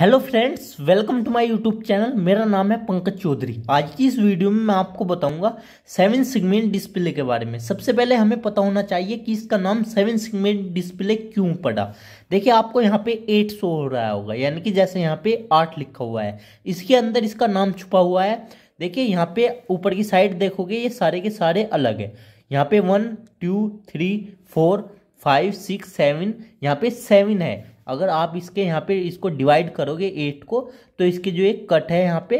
hello friends welcome to my YouTube channel मेरा नाम है पंकज चौधरी आज की इस वीडियो में मैं आपको बताऊंगा सेवन सिगमेंट डिस्प्ले के बारे में सबसे पहले हमें पता होना चाहिए कि इसका नाम सेवन सिगमेंट डिस्प्ले क्यों पड़ा देखिए आपको यहाँ पे एट शो हो रहा होगा यानी कि जैसे यहाँ पे आठ लिखा हुआ है इसके अंदर इसका नाम छुपा हुआ है देखिए यहाँ पे ऊपर की साइड देखोगे ये सारे के सारे अलग है यहाँ पे one two three four five six seven यहाँ पे सेवन है अगर आप इसके यहाँ पे इसको डिवाइड करोगे एट को तो इसके जो एक कट है यहाँ पे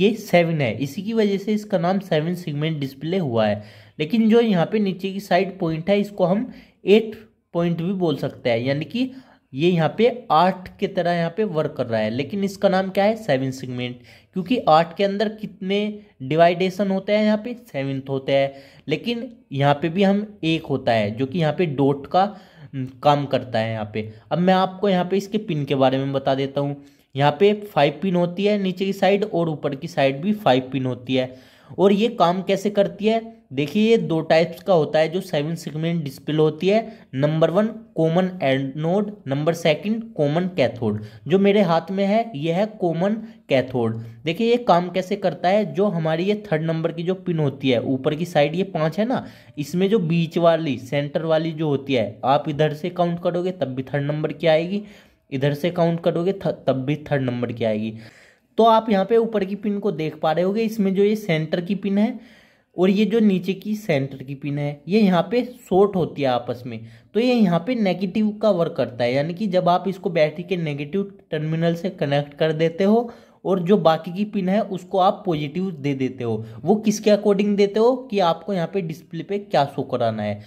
ये सेवन है इसी की वजह से इसका नाम सेवन सिगमेंट डिस्प्ले हुआ है लेकिन जो यहाँ पे नीचे की साइड पॉइंट है इसको हम एट पॉइंट भी बोल सकते हैं यानी कि ये यहाँ पे आठ के तरह यहाँ पे वर्क कर रहा है लेकिन इसका नाम क्या है सेवन सिगमेंट क्योंकि आठ के अंदर कितने डिवाइडेशन होते हैं यहाँ पे सेवन होते हैं लेकिन यहाँ पे भी हम एक होता है जो कि यहाँ पे डोट का काम करता है यहाँ पे अब मैं आपको यहाँ पे इसके पिन के बारे में बता देता हूँ यहाँ पे फाइव पिन होती है नीचे की साइड और ऊपर की साइड भी फाइव पिन होती है और ये काम कैसे करती है देखिए ये दो टाइप्स का होता है जो सेवन सेगमेंट डिस्प्ले होती है number one common anode number second common cathode जो मेरे हाथ में है ये है कॉमन कैथोड देखिए ये काम कैसे करता है जो हमारी ये थर्ड नंबर की जो पिन होती है ऊपर की साइड ये पाँच है ना इसमें जो बीच वाली सेंटर वाली जो होती है आप इधर से काउंट करोगे तब भी थर्ड नंबर की आएगी इधर से काउंट करोगे तब भी थर्ड नंबर की आएगी तो आप यहाँ पे ऊपर की पिन को देख पा रहे होगे इसमें जो ये सेंटर की पिन है और ये जो नीचे की सेंटर की पिन है ये यहाँ पे शॉर्ट होती है आपस में तो ये यहाँ पे नेगेटिव का वर्क करता है यानी कि जब आप इसको बैटरी के नेगेटिव टर्मिनल से कनेक्ट कर देते हो और जो बाकी की पिन है उसको आप पॉजिटिव दे देते हो वो किसके अकॉर्डिंग देते हो कि आपको यहाँ पे डिस्प्ले पे क्या शो कराना है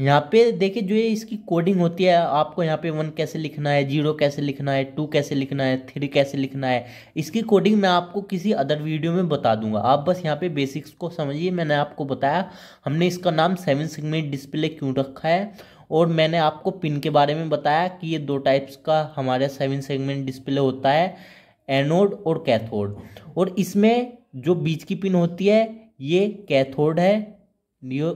यहाँ पे देखिए जो ये इसकी कोडिंग होती है आपको यहाँ पे वन कैसे लिखना है जीरो कैसे लिखना है टू कैसे लिखना है थ्री कैसे लिखना है इसकी कोडिंग मैं आपको किसी अदर वीडियो में बता दूंगा आप बस यहाँ पे बेसिक्स को समझिए मैंने आपको बताया हमने इसका नाम सेवन सेगमेंट डिस्प्ले क्यों रखा है और मैंने आपको पिन के बारे में बताया कि ये दो टाइप्स का हमारे सेवन सेगमेंट डिस्प्ले होता है एनोड और कैथोड और इसमें जो बीच की पिन होती है ये कैथोड है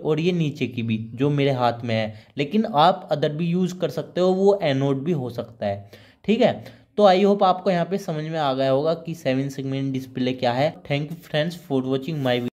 और ये नीचे की भी जो मेरे हाथ में है लेकिन आप अदर भी यूज़ कर सकते हो वो एनोड भी हो सकता है ठीक है तो आई होप आपको यहाँ पे समझ में आ गया होगा कि सेवन सेगमेंट डिस्प्ले क्या है thank you friends for watching my